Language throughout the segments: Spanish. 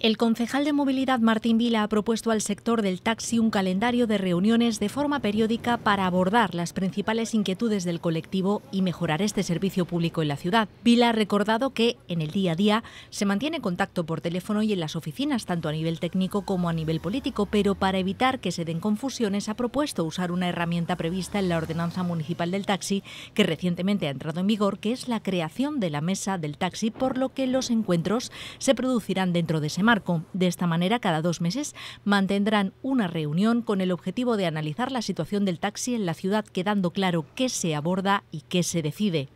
El concejal de movilidad Martín Vila ha propuesto al sector del taxi un calendario de reuniones de forma periódica para abordar las principales inquietudes del colectivo y mejorar este servicio público en la ciudad. Vila ha recordado que en el día a día se mantiene contacto por teléfono y en las oficinas tanto a nivel técnico como a nivel político, pero para evitar que se den confusiones ha propuesto usar una herramienta prevista en la ordenanza municipal del taxi que recientemente ha entrado en vigor, que es la creación de la mesa del taxi, por lo que los encuentros se producirán dentro de semanas marco. De esta manera, cada dos meses mantendrán una reunión con el objetivo de analizar la situación del taxi en la ciudad, quedando claro qué se aborda y qué se decide.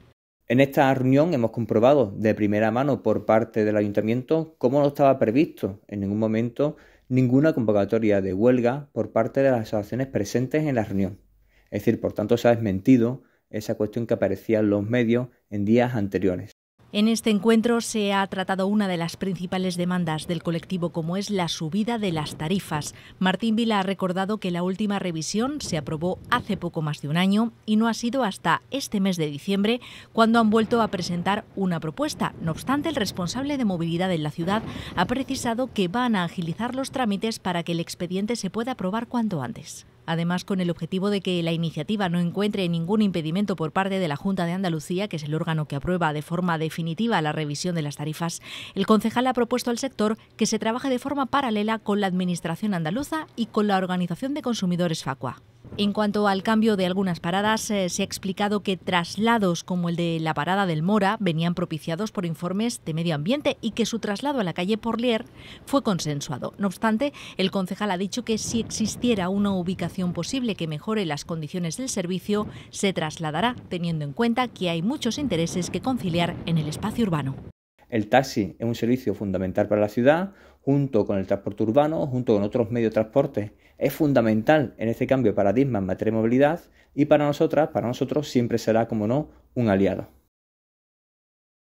En esta reunión hemos comprobado de primera mano por parte del ayuntamiento cómo no estaba previsto en ningún momento ninguna convocatoria de huelga por parte de las asociaciones presentes en la reunión. Es decir, por tanto, se ha desmentido esa cuestión que aparecía en los medios en días anteriores. En este encuentro se ha tratado una de las principales demandas del colectivo, como es la subida de las tarifas. Martín Vila ha recordado que la última revisión se aprobó hace poco más de un año y no ha sido hasta este mes de diciembre cuando han vuelto a presentar una propuesta. No obstante, el responsable de movilidad en la ciudad ha precisado que van a agilizar los trámites para que el expediente se pueda aprobar cuanto antes además con el objetivo de que la iniciativa no encuentre ningún impedimento por parte de la Junta de Andalucía, que es el órgano que aprueba de forma definitiva la revisión de las tarifas, el concejal ha propuesto al sector que se trabaje de forma paralela con la Administración andaluza y con la Organización de Consumidores Facua. En cuanto al cambio de algunas paradas, eh, se ha explicado que traslados como el de la parada del Mora venían propiciados por informes de medio ambiente y que su traslado a la calle Porlier fue consensuado. No obstante, el concejal ha dicho que si existiera una ubicación posible que mejore las condiciones del servicio se trasladará, teniendo en cuenta que hay muchos intereses que conciliar en el espacio urbano. El taxi es un servicio fundamental para la ciudad, junto con el transporte urbano, junto con otros medios de transporte. Es fundamental en este cambio de paradigma en materia de movilidad y para nosotras, para nosotros, siempre será, como no, un aliado.